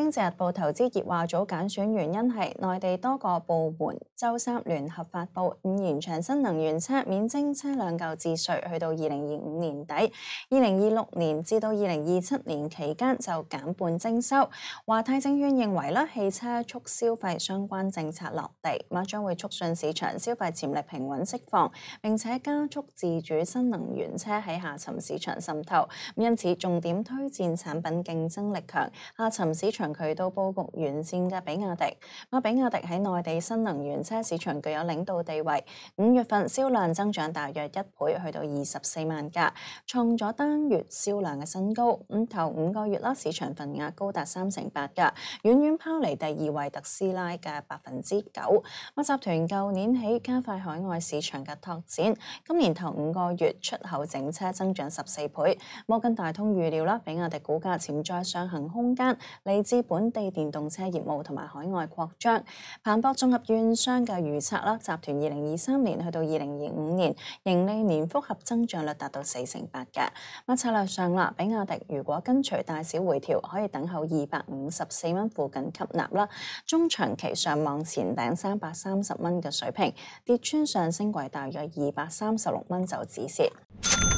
经济日报投资业话组拣选原因系内地多个部门周三联合发布，延长新能源车免征车辆购置税去到二零二五年底，二零二六年至到二零二七年期间就减半征收。华泰证券认为咧，汽车促消费相关政策落地，咁将会促进市场消费潜力平稳释放，并且加速自主新能源车喺下沉市场渗透。因此，重点推荐产品竞争力强、下沉市场。佢都布局遠線嘅，比亚迪。比亚迪喺内地新能源车市场具有领导地位。五月份销量增长大约一倍，去到二十四万架，创咗单月销量嘅新高。咁头五个月啦，市场份额高达三成八噶，远远抛离第二位特斯拉嘅百分之九。集团旧年起加快海外市场嘅拓展，今年头五个月出口整车增长十四倍。摩根大通预料啦，比亚迪股价潜在上行空间嚟自。本地电动车业务同埋海外扩张，彭博综合券商嘅预测啦，集团二零二三年去到二零二五年，盈利年复合增长率达到四成八嘅。策略上啦，比亚迪如果跟随大小回调，可以等候二百五十四蚊附近吸纳啦，中长期上望前顶三百三十蚊嘅水平，跌穿上升轨大约二百三十六蚊就止蚀。